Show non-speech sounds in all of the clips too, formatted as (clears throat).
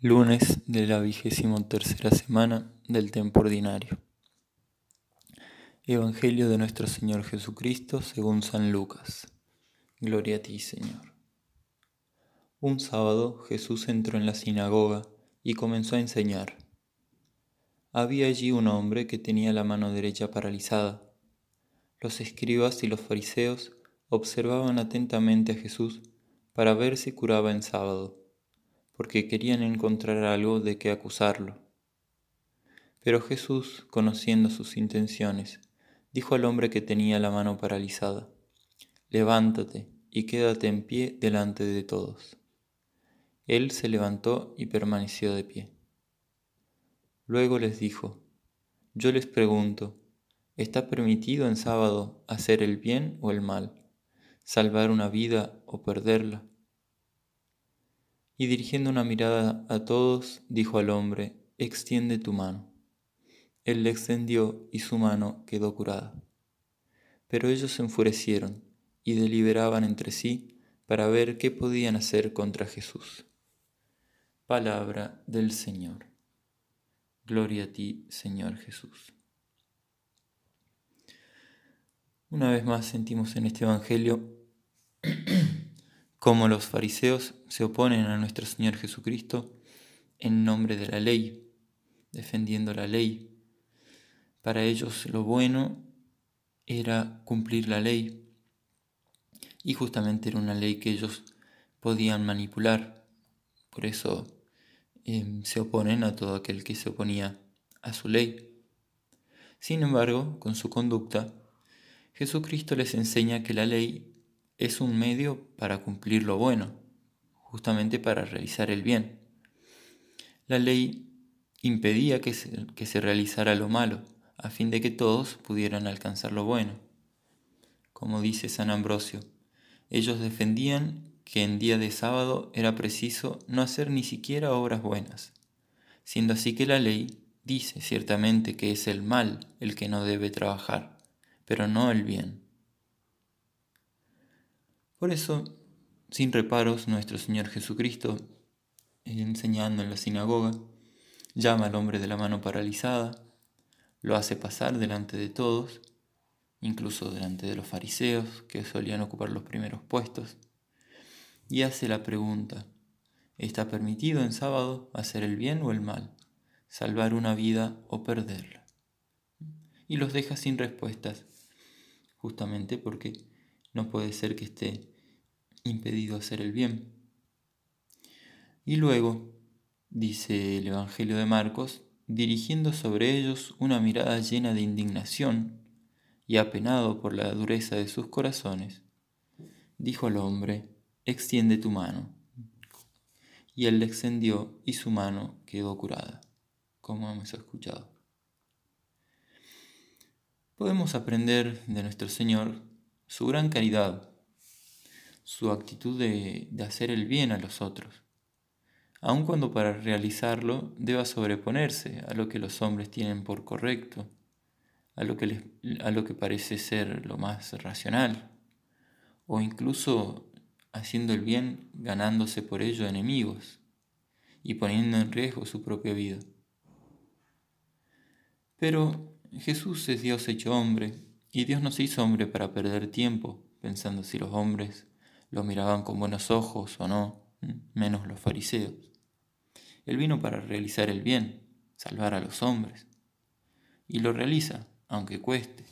Lunes de la vigésimo tercera semana del tiempo ordinario. Evangelio de nuestro Señor Jesucristo según San Lucas. Gloria a ti, Señor. Un sábado Jesús entró en la sinagoga y comenzó a enseñar. Había allí un hombre que tenía la mano derecha paralizada. Los escribas y los fariseos observaban atentamente a Jesús para ver si curaba en sábado porque querían encontrar algo de qué acusarlo. Pero Jesús, conociendo sus intenciones, dijo al hombre que tenía la mano paralizada, Levántate y quédate en pie delante de todos. Él se levantó y permaneció de pie. Luego les dijo, Yo les pregunto, ¿está permitido en sábado hacer el bien o el mal, salvar una vida o perderla? y dirigiendo una mirada a todos, dijo al hombre, Extiende tu mano. Él le extendió y su mano quedó curada. Pero ellos se enfurecieron y deliberaban entre sí para ver qué podían hacer contra Jesús. Palabra del Señor. Gloria a ti, Señor Jesús. Una vez más sentimos en este Evangelio como los fariseos se oponen a nuestro Señor Jesucristo en nombre de la ley, defendiendo la ley. Para ellos lo bueno era cumplir la ley y justamente era una ley que ellos podían manipular. Por eso em, se oponen a todo aquel que se oponía a su ley. Sin embargo, con su conducta, Jesucristo les enseña que la ley es un medio para cumplir lo bueno, justamente para realizar el bien. La ley impedía que se, que se realizara lo malo, a fin de que todos pudieran alcanzar lo bueno. Como dice San Ambrosio, ellos defendían que en día de sábado era preciso no hacer ni siquiera obras buenas, siendo así que la ley dice ciertamente que es el mal el que no debe trabajar, pero no el bien. Por eso, sin reparos, nuestro Señor Jesucristo, enseñando en la sinagoga, llama al hombre de la mano paralizada, lo hace pasar delante de todos, incluso delante de los fariseos que solían ocupar los primeros puestos, y hace la pregunta, ¿está permitido en sábado hacer el bien o el mal, salvar una vida o perderla? Y los deja sin respuestas, justamente porque no puede ser que esté impedido hacer el bien. Y luego, dice el Evangelio de Marcos, dirigiendo sobre ellos una mirada llena de indignación y apenado por la dureza de sus corazones, dijo al hombre, extiende tu mano. Y él le extendió y su mano quedó curada, como hemos escuchado. Podemos aprender de nuestro Señor su gran caridad, su actitud de, hacer el bien a los otros, aun cuando para realizarlo deba sobreponerse a lo que los hombres tienen por correcto, a lo que, a lo que parece ser lo más racional, o incluso haciendo el bien ganándose por ello enemigos y poniendo en riesgo su propia vida. Pero Jesús es Dios hecho hombre y Dios no se hizo hombre para perder tiempo, pensando si los hombres lo miraban con buenos ojos o no, menos los fariseos. Él vino para realizar el bien, salvar a los hombres. Y lo realiza, aunque cueste.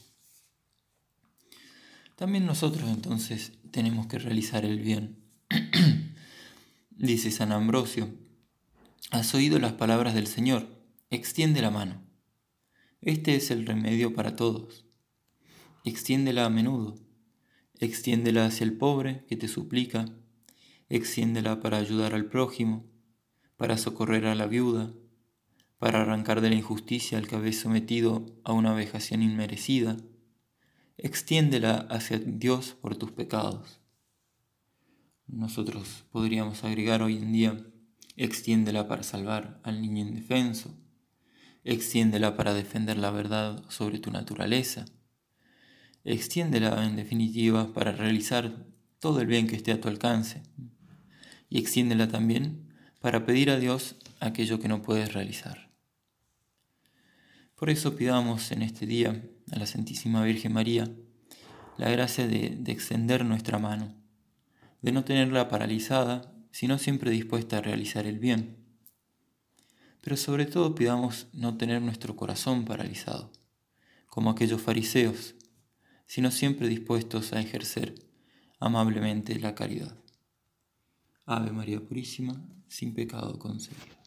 También nosotros entonces tenemos que realizar el bien. (clears throat) Dice San Ambrosio, has oído las palabras del Señor, extiende la mano. Este es el remedio para todos extiéndela a menudo, extiéndela hacia el pobre que te suplica, extiéndela para ayudar al prójimo, para socorrer a la viuda, para arrancar de la injusticia al que habéis sometido a una vejación inmerecida, extiéndela hacia Dios por tus pecados. Nosotros podríamos agregar hoy en día, extiéndela para salvar al niño indefenso, extiéndela para defender la verdad sobre tu naturaleza, Extiéndela, en definitiva, para realizar todo el bien que esté a tu alcance. Y extiéndela también para pedir a Dios aquello que no puedes realizar. Por eso pidamos en este día a la Santísima Virgen María la gracia de, de extender nuestra mano, de no tenerla paralizada, sino siempre dispuesta a realizar el bien. Pero sobre todo pidamos no tener nuestro corazón paralizado, como aquellos fariseos sino siempre dispuestos a ejercer amablemente la caridad. Ave María Purísima, sin pecado concebida.